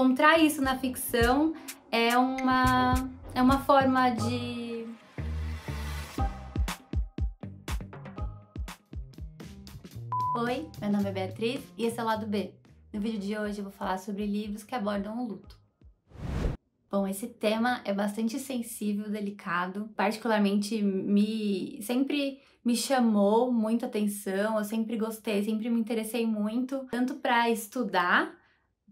Encontrar isso na ficção é uma, é uma forma de. Oi, meu nome é Beatriz e esse é o lado B. No vídeo de hoje eu vou falar sobre livros que abordam o luto. Bom, esse tema é bastante sensível, delicado, particularmente me sempre me chamou muita atenção, eu sempre gostei, sempre me interessei muito, tanto para estudar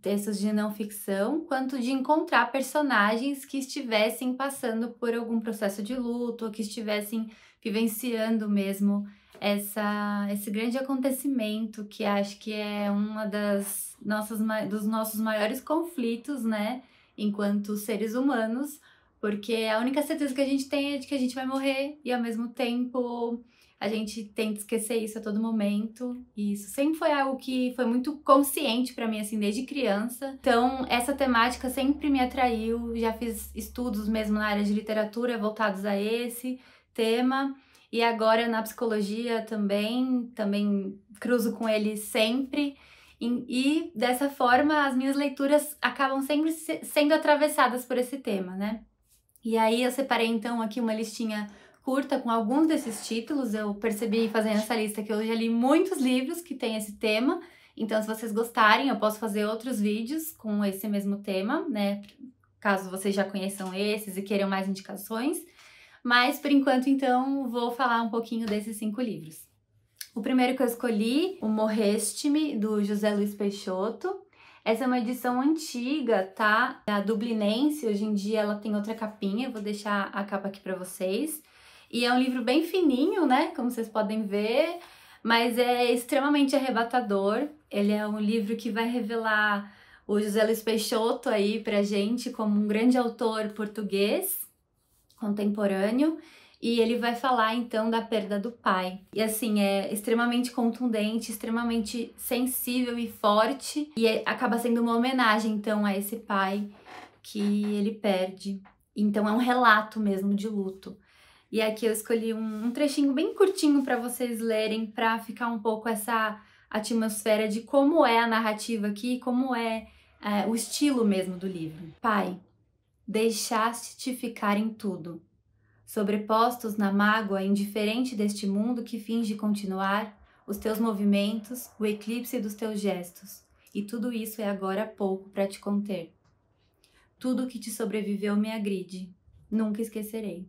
textos de não ficção, quanto de encontrar personagens que estivessem passando por algum processo de luto, ou que estivessem vivenciando mesmo essa, esse grande acontecimento que acho que é uma das nossas dos nossos maiores conflitos, né, enquanto seres humanos, porque a única certeza que a gente tem é de que a gente vai morrer e ao mesmo tempo a gente tenta esquecer isso a todo momento. E isso sempre foi algo que foi muito consciente para mim, assim, desde criança. Então, essa temática sempre me atraiu. Já fiz estudos mesmo na área de literatura voltados a esse tema. E agora na psicologia também, também cruzo com ele sempre. E, e dessa forma, as minhas leituras acabam sempre se, sendo atravessadas por esse tema, né? E aí eu separei então aqui uma listinha curta com alguns desses títulos. Eu percebi fazendo essa lista que eu já li muitos livros que têm esse tema. Então, se vocês gostarem, eu posso fazer outros vídeos com esse mesmo tema, né? Caso vocês já conheçam esses e queiram mais indicações. Mas, por enquanto, então, vou falar um pouquinho desses cinco livros. O primeiro que eu escolhi, O Morreste-me, do José Luiz Peixoto. Essa é uma edição antiga, tá? da Dublinense, hoje em dia ela tem outra capinha, eu vou deixar a capa aqui para vocês. E é um livro bem fininho, né? Como vocês podem ver, mas é extremamente arrebatador. Ele é um livro que vai revelar o José Luiz Peixoto aí pra gente como um grande autor português contemporâneo. E ele vai falar então da perda do pai. E assim, é extremamente contundente, extremamente sensível e forte. E é, acaba sendo uma homenagem então a esse pai que ele perde. Então é um relato mesmo de luto. E aqui eu escolhi um, um trechinho bem curtinho para vocês lerem, para ficar um pouco essa atmosfera de como é a narrativa aqui, como é, é o estilo mesmo do livro. Pai, deixaste-te ficar em tudo. Sobrepostos na mágoa indiferente deste mundo que finge continuar, os teus movimentos, o eclipse dos teus gestos, e tudo isso é agora pouco para te conter. Tudo o que te sobreviveu me agride, nunca esquecerei.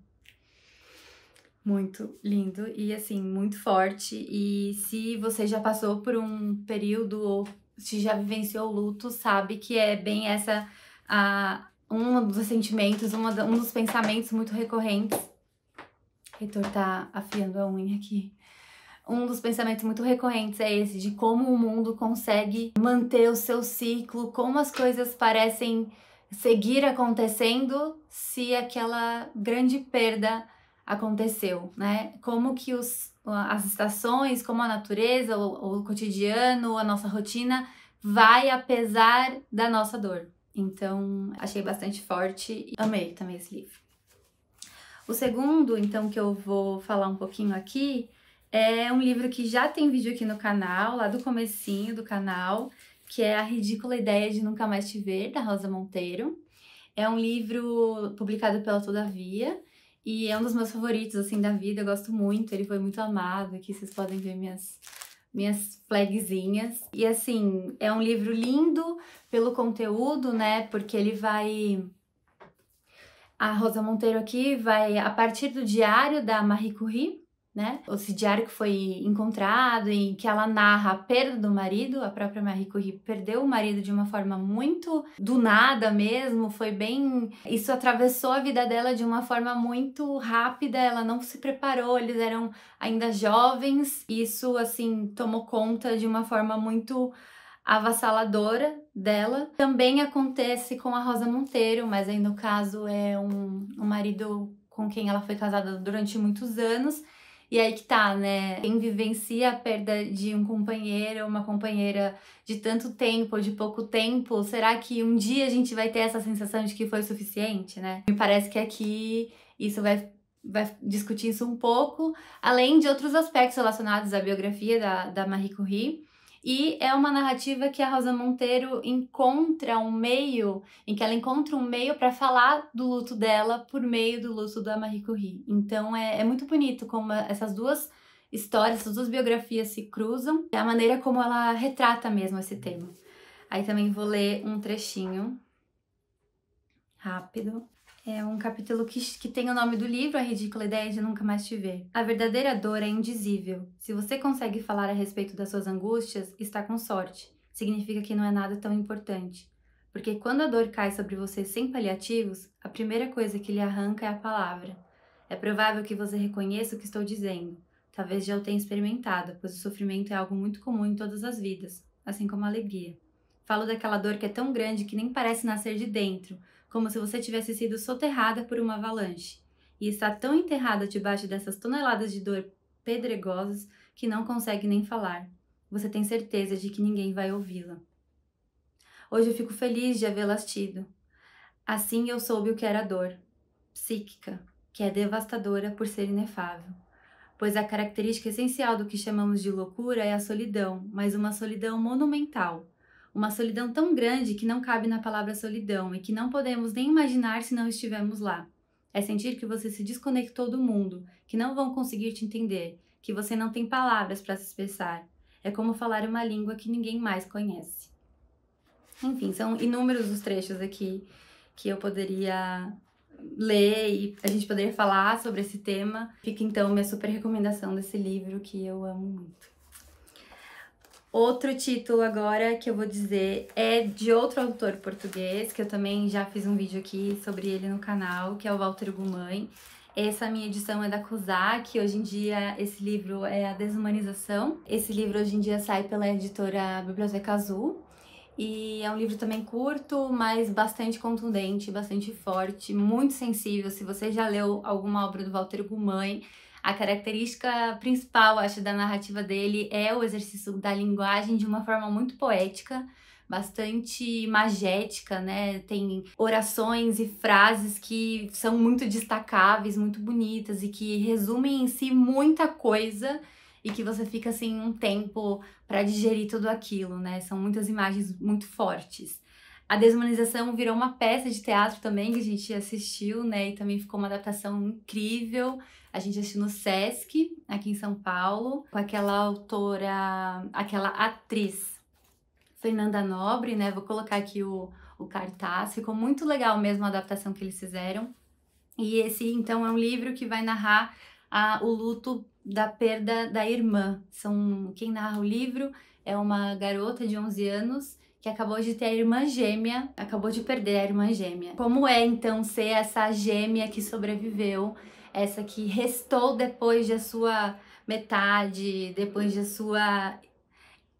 Muito lindo e assim, muito forte. E se você já passou por um período ou se já vivenciou luto, sabe que é bem essa a um dos sentimentos, uma, um dos pensamentos muito recorrentes. Heitor tá afiando a unha aqui. Um dos pensamentos muito recorrentes é esse de como o mundo consegue manter o seu ciclo, como as coisas parecem seguir acontecendo se aquela grande perda aconteceu, né? Como que os, as estações, como a natureza, o, o cotidiano, a nossa rotina vai apesar da nossa dor. Então, achei bastante forte e amei também esse livro. O segundo, então, que eu vou falar um pouquinho aqui é um livro que já tem vídeo aqui no canal, lá do comecinho do canal, que é A Ridícula Ideia de Nunca Mais Te Ver, da Rosa Monteiro. É um livro publicado pela Todavia e é um dos meus favoritos, assim, da vida. Eu gosto muito, ele foi muito amado. Aqui vocês podem ver minhas, minhas flagzinhas. E, assim, é um livro lindo pelo conteúdo, né? Porque ele vai... A Rosa Monteiro aqui vai, a partir do diário da Marie Curie, né? Esse diário que foi encontrado e que ela narra a perda do marido, a própria Marie Curie perdeu o marido de uma forma muito do nada mesmo, foi bem, isso atravessou a vida dela de uma forma muito rápida, ela não se preparou, eles eram ainda jovens, isso assim tomou conta de uma forma muito avassaladora dela. Também acontece com a Rosa Monteiro, mas aí no caso é um, um marido com quem ela foi casada durante muitos anos e aí que tá, né? Quem vivencia a perda de um companheiro, uma companheira de tanto tempo, ou de pouco tempo, será que um dia a gente vai ter essa sensação de que foi suficiente, né? Me parece que aqui isso vai vai discutir isso um pouco, além de outros aspectos relacionados à biografia da, da Marie Curie, e é uma narrativa que a Rosa Monteiro encontra um meio, em que ela encontra um meio para falar do luto dela por meio do luto da Marie Curie. Então é, é muito bonito como essas duas histórias, essas duas biografias se cruzam e a maneira como ela retrata mesmo esse tema. Aí também vou ler um trechinho rápido. É um capítulo que, que tem o nome do livro, A Ridícula Ideia de Nunca Mais Te Ver. A verdadeira dor é indizível. Se você consegue falar a respeito das suas angústias, está com sorte. Significa que não é nada tão importante. Porque quando a dor cai sobre você sem paliativos, a primeira coisa que lhe arranca é a palavra. É provável que você reconheça o que estou dizendo. Talvez já o tenha experimentado, pois o sofrimento é algo muito comum em todas as vidas, assim como a alegria. Falo daquela dor que é tão grande que nem parece nascer de dentro, como se você tivesse sido soterrada por uma avalanche, e está tão enterrada debaixo dessas toneladas de dor pedregosas que não consegue nem falar. Você tem certeza de que ninguém vai ouvi-la. Hoje eu fico feliz de havê-las tido. Assim eu soube o que era dor, psíquica, que é devastadora por ser inefável. Pois a característica essencial do que chamamos de loucura é a solidão, mas uma solidão monumental uma solidão tão grande que não cabe na palavra solidão e que não podemos nem imaginar se não estivermos lá. É sentir que você se desconectou do mundo, que não vão conseguir te entender, que você não tem palavras para se expressar. É como falar uma língua que ninguém mais conhece. Enfim, são inúmeros os trechos aqui que eu poderia ler e a gente poderia falar sobre esse tema. Fica então minha super recomendação desse livro que eu amo muito. Outro título agora que eu vou dizer é de outro autor português, que eu também já fiz um vídeo aqui sobre ele no canal, que é o Walter Gumãe. Essa minha edição é da COSAC, hoje em dia esse livro é A Desumanização. Esse livro hoje em dia sai pela editora Biblioteca Azul. E é um livro também curto, mas bastante contundente, bastante forte, muito sensível. Se você já leu alguma obra do Walter Gumãe, a característica principal, acho, da narrativa dele é o exercício da linguagem de uma forma muito poética, bastante magética, né? Tem orações e frases que são muito destacáveis, muito bonitas e que resumem em si muita coisa e que você fica assim um tempo para digerir tudo aquilo, né? São muitas imagens muito fortes. A desumanização virou uma peça de teatro também que a gente assistiu, né? E também ficou uma adaptação incrível. A gente assistiu no Sesc, aqui em São Paulo, com aquela autora, aquela atriz Fernanda Nobre, né? Vou colocar aqui o, o cartaz. Ficou muito legal mesmo a adaptação que eles fizeram. E esse, então, é um livro que vai narrar a, o luto da perda da irmã. São quem narra o livro é uma garota de 11 anos que acabou de ter a irmã gêmea, acabou de perder a irmã gêmea. Como é então ser essa gêmea que sobreviveu essa que restou depois da de sua metade, depois da de sua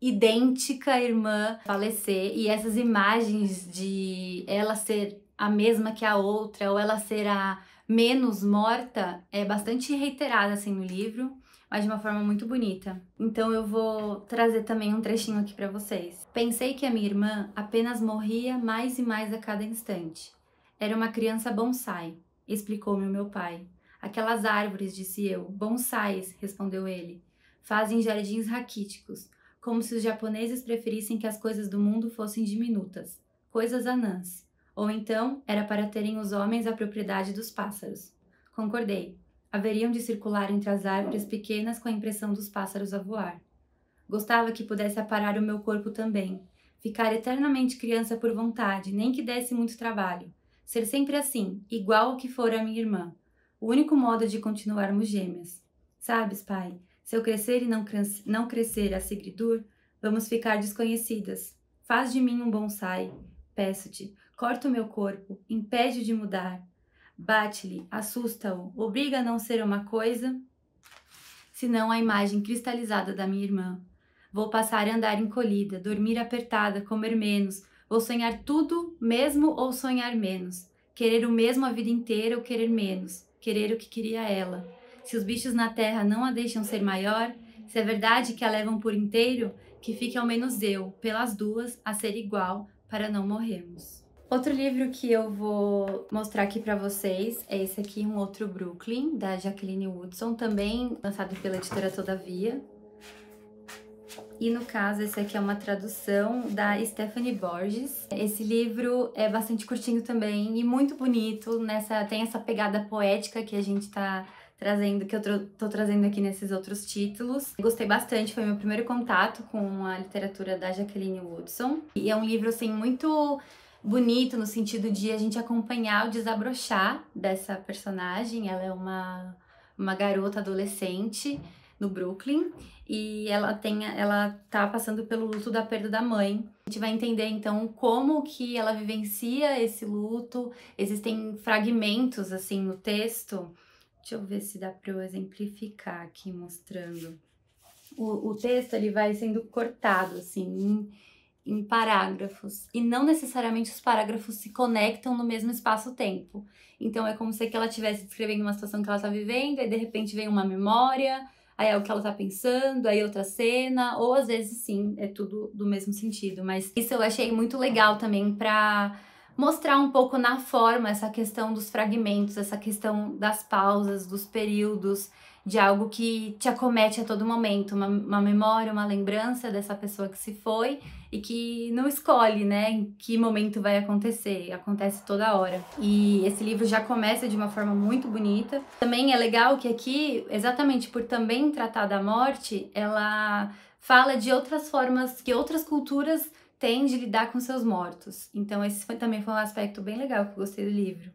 idêntica irmã falecer e essas imagens de ela ser a mesma que a outra ou ela ser a menos morta é bastante reiterada assim no livro, mas de uma forma muito bonita. Então eu vou trazer também um trechinho aqui para vocês. Pensei que a minha irmã apenas morria mais e mais a cada instante. Era uma criança bonsai, explicou-me o meu pai. Aquelas árvores, disse eu, bonsais, respondeu ele, fazem jardins raquíticos, como se os japoneses preferissem que as coisas do mundo fossem diminutas, coisas anãs. Ou então era para terem os homens a propriedade dos pássaros. Concordei. Haveriam de circular entre as árvores pequenas com a impressão dos pássaros a voar. Gostava que pudesse aparar o meu corpo também, ficar eternamente criança por vontade, nem que desse muito trabalho, ser sempre assim, igual ao que fora a minha irmã. O único modo de continuarmos gêmeas. Sabes, pai, se eu crescer e não, cres não crescer a Sigridur, vamos ficar desconhecidas. Faz de mim um bonsai. Peço-te, corta o meu corpo, impede de mudar. Bate-lhe, assusta-o, obriga a não ser uma coisa, senão a imagem cristalizada da minha irmã. Vou passar a andar encolhida, dormir apertada, comer menos, vou sonhar tudo mesmo ou sonhar menos, querer o mesmo a vida inteira ou querer menos querer o que queria ela. Se os bichos na terra não a deixam ser maior, se é verdade que a levam por inteiro, que fique ao menos eu, pelas duas, a ser igual, para não morrermos. Outro livro que eu vou mostrar aqui para vocês é esse aqui, Um Outro Brooklyn, da Jacqueline Woodson, também lançado pela editora Todavia. E no caso, esse aqui é uma tradução da Stephanie Borges. Esse livro é bastante curtinho também e muito bonito, nessa tem essa pegada poética que a gente está trazendo, que eu tô trazendo aqui nesses outros títulos. Gostei bastante, foi meu primeiro contato com a literatura da Jacqueline Woodson. E é um livro, assim, muito bonito no sentido de a gente acompanhar o desabrochar dessa personagem. Ela é uma, uma garota adolescente no Brooklyn, e ela tem ela tá passando pelo luto da perda da mãe. A gente vai entender então como que ela vivencia esse luto. Existem fragmentos assim no texto. Deixa eu ver se dá para eu exemplificar aqui mostrando. O, o texto ele vai sendo cortado assim em, em parágrafos e não necessariamente os parágrafos se conectam no mesmo espaço-tempo. Então é como se é ela estivesse descrevendo uma situação que ela está vivendo e de repente vem uma memória aí é o que ela tá pensando, aí outra cena, ou às vezes sim, é tudo do mesmo sentido. Mas isso eu achei muito legal também pra mostrar um pouco na forma essa questão dos fragmentos, essa questão das pausas, dos períodos, de algo que te acomete a todo momento, uma, uma memória, uma lembrança dessa pessoa que se foi e que não escolhe, né, em que momento vai acontecer, acontece toda hora. E esse livro já começa de uma forma muito bonita. Também é legal que aqui, exatamente por também tratar da morte, ela fala de outras formas que outras culturas têm de lidar com seus mortos. Então esse foi, também foi um aspecto bem legal que eu gostei do livro.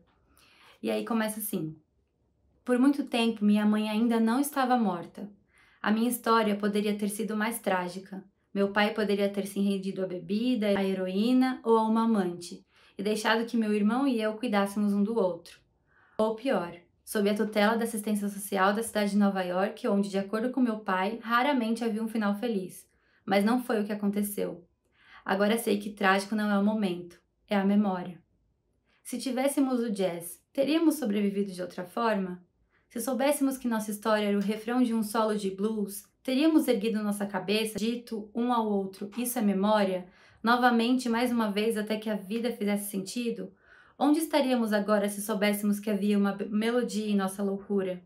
E aí começa assim: Por muito tempo minha mãe ainda não estava morta. A minha história poderia ter sido mais trágica. Meu pai poderia ter se rendido à bebida, à heroína ou a uma amante e deixado que meu irmão e eu cuidássemos um do outro. Ou pior, sob a tutela da assistência social da cidade de Nova York, onde, de acordo com meu pai, raramente havia um final feliz. Mas não foi o que aconteceu. Agora sei que trágico não é o momento, é a memória. Se tivéssemos o jazz, teríamos sobrevivido de outra forma? Se soubéssemos que nossa história era o refrão de um solo de blues, Teríamos erguido nossa cabeça, dito um ao outro: Isso é memória? Novamente, mais uma vez, até que a vida fizesse sentido? Onde estaríamos agora se soubéssemos que havia uma melodia em nossa loucura?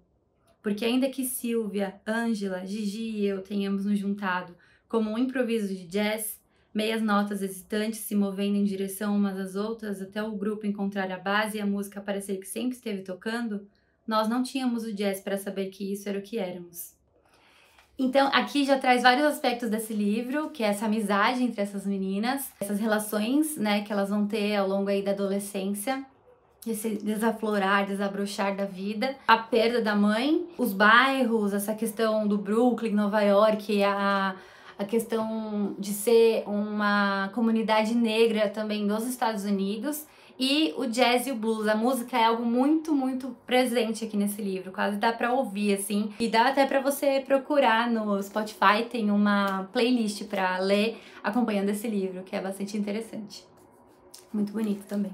Porque, ainda que Silvia, Ângela, Gigi e eu tenhamos nos juntado como um improviso de jazz, meias notas hesitantes se movendo em direção umas às outras até o grupo encontrar a base e a música parecer que sempre esteve tocando, nós não tínhamos o jazz para saber que isso era o que éramos. Então, aqui já traz vários aspectos desse livro, que é essa amizade entre essas meninas, essas relações, né, que elas vão ter ao longo aí da adolescência, esse desaflorar, desabrochar da vida, a perda da mãe, os bairros, essa questão do Brooklyn, Nova York, a a questão de ser uma comunidade negra também dos Estados Unidos e o jazz e o blues, a música é algo muito, muito presente aqui nesse livro, quase dá para ouvir assim, e dá até para você procurar no Spotify, tem uma playlist para ler acompanhando esse livro, que é bastante interessante. Muito bonito também.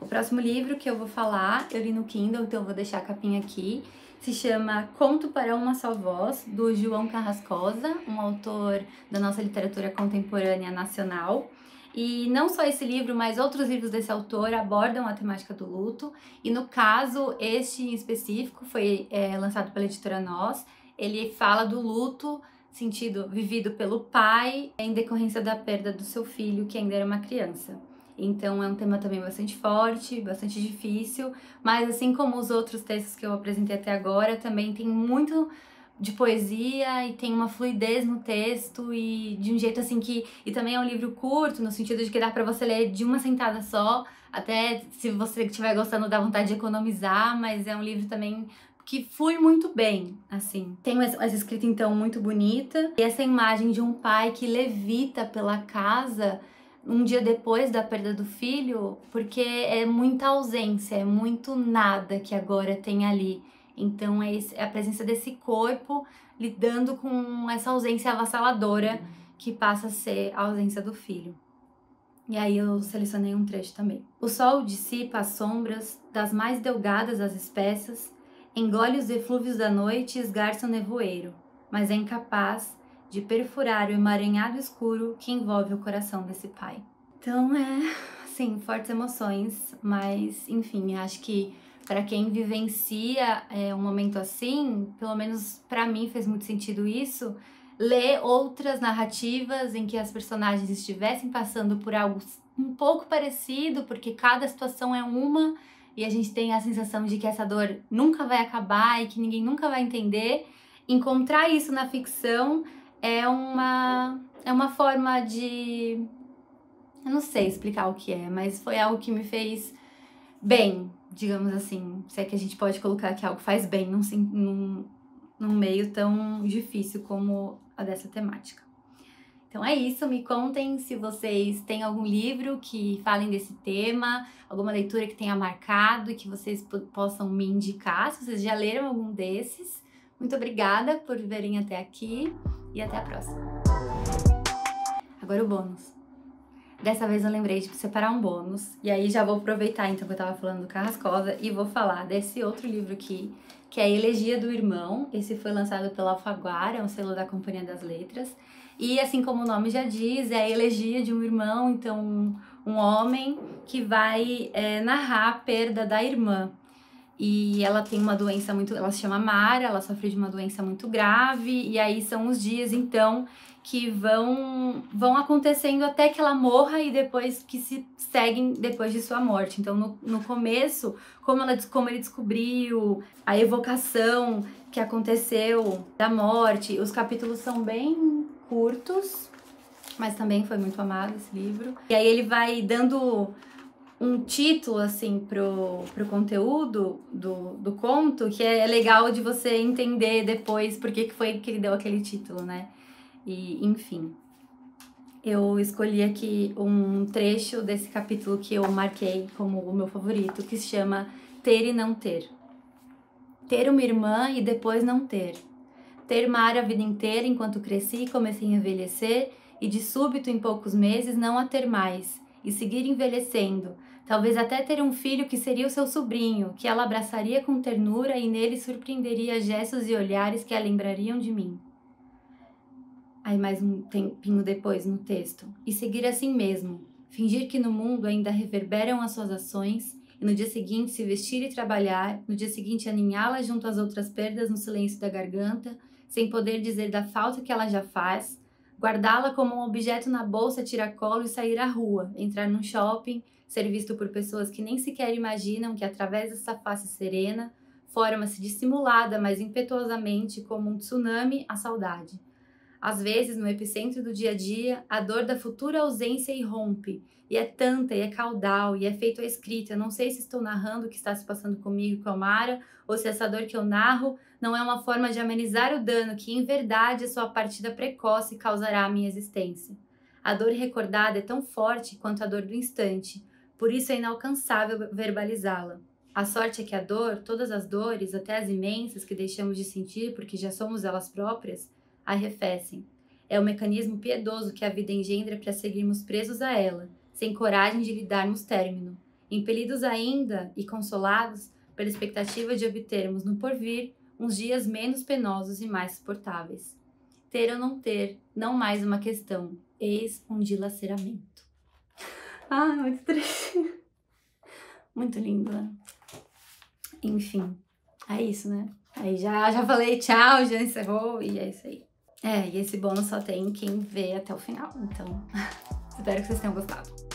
O próximo livro que eu vou falar, eu li no Kindle, então eu vou deixar a capinha aqui. Se chama Conto para uma Só Voz, do João Carrascosa, um autor da nossa literatura contemporânea nacional. E não só esse livro, mas outros livros desse autor abordam a temática do luto. E no caso, este em específico foi é, lançado pela editora Nós. Ele fala do luto sentido vivido pelo pai em decorrência da perda do seu filho, que ainda era uma criança. Então é um tema também bastante forte, bastante difícil, mas assim como os outros textos que eu apresentei até agora, também tem muito de poesia e tem uma fluidez no texto e de um jeito assim que e também é um livro curto no sentido de que dá para você ler de uma sentada só até se você estiver gostando dá vontade de economizar mas é um livro também que flui muito bem assim tem essa escrita então muito bonita e essa imagem de um pai que levita pela casa um dia depois da perda do filho porque é muita ausência é muito nada que agora tem ali então é, esse, é a presença desse corpo lidando com essa ausência avassaladora que passa a ser a ausência do filho. E aí eu selecionei um trecho também. O sol dissipa as sombras das mais delgadas das espécies, engole os eflúvios da noite e esgarça o nevoeiro, mas é incapaz de perfurar o emaranhado escuro que envolve o coração desse pai. Então é, sim, fortes emoções, mas enfim, acho que para quem vivencia é, um momento assim, pelo menos para mim fez muito sentido isso, ler outras narrativas em que as personagens estivessem passando por algo um pouco parecido, porque cada situação é uma e a gente tem a sensação de que essa dor nunca vai acabar e que ninguém nunca vai entender. Encontrar isso na ficção é uma é uma forma de eu não sei explicar o que é, mas foi algo que me fez bem, digamos assim, se é que a gente pode colocar que algo faz bem num, num, num meio tão difícil como a dessa temática. Então é isso, me contem se vocês têm algum livro que falem desse tema, alguma leitura que tenha marcado e que vocês possam me indicar, se vocês já leram algum desses. Muito obrigada por virem até aqui e até a próxima. Agora o bônus. Dessa vez eu lembrei de separar um bônus. E aí já vou aproveitar então que eu tava falando do Carrascosa e vou falar desse outro livro aqui, que é a Elegia do Irmão. Esse foi lançado pela Alfaguara, é um selo da Companhia das Letras. E assim como o nome já diz, é a elegia de um irmão, então um, um homem que vai é, narrar a perda da irmã. E ela tem uma doença muito. Ela se chama Mara, ela sofre de uma doença muito grave. E aí são os dias, então, que vão, vão acontecendo até que ela morra e depois que se seguem depois de sua morte. Então, no, no começo, como, ela, como ele descobriu a evocação que aconteceu da morte, os capítulos são bem curtos, mas também foi muito amado esse livro. E aí ele vai dando um título assim pro, pro conteúdo do, do conto que é, é legal de você entender depois por que, que foi que ele deu aquele título, né? E enfim. Eu escolhi aqui um trecho desse capítulo que eu marquei como o meu favorito, que se chama Ter e não ter. Ter uma irmã e depois não ter. Ter Mara a vida inteira enquanto cresci e comecei a envelhecer e de súbito em poucos meses não a ter mais e seguir envelhecendo talvez até ter um filho que seria o seu sobrinho, que ela abraçaria com ternura e nele surpreenderia gestos e olhares que a lembrariam de mim. Aí mais um tempinho depois no texto. E seguir assim mesmo, fingir que no mundo ainda reverberam as suas ações e no dia seguinte se vestir e trabalhar, no dia seguinte aninhá la junto às outras perdas no silêncio da garganta, sem poder dizer da falta que ela já faz, guardá-la como um objeto na bolsa colo e sair à rua, entrar num shopping, ser visto por pessoas que nem sequer imaginam que através dessa face serena forma-se dissimulada, mas impetuosamente, como um tsunami, a saudade. Às vezes, no epicentro do dia a dia, a dor da futura ausência irrompe, e é tanta, e é caudal, e é feito a escrita. Eu não sei se estou narrando o que está se passando comigo com a Mara, ou se essa dor que eu narro não é uma forma de amenizar o dano que, em verdade, a sua partida precoce causará à minha existência. A dor recordada é tão forte quanto a dor do instante, por isso é inalcançável verbalizá-la. A sorte é que a dor, todas as dores, até as imensas que deixamos de sentir porque já somos elas próprias, arrefecem. É o mecanismo piedoso que a vida engendra para seguirmos presos a ela, sem coragem de lhe darmos término, impelidos ainda e consolados pela expectativa de obtermos no porvir uns dias menos penosos e mais suportáveis. Ter ou não ter, não mais uma questão, eis um dilaceramento. Ah, muito triste. Muito lindo, né? Enfim, é isso, né? Aí já, já falei tchau, já encerrou e é isso aí. É, e esse bônus só tem quem vê até o final, então espero que vocês tenham gostado.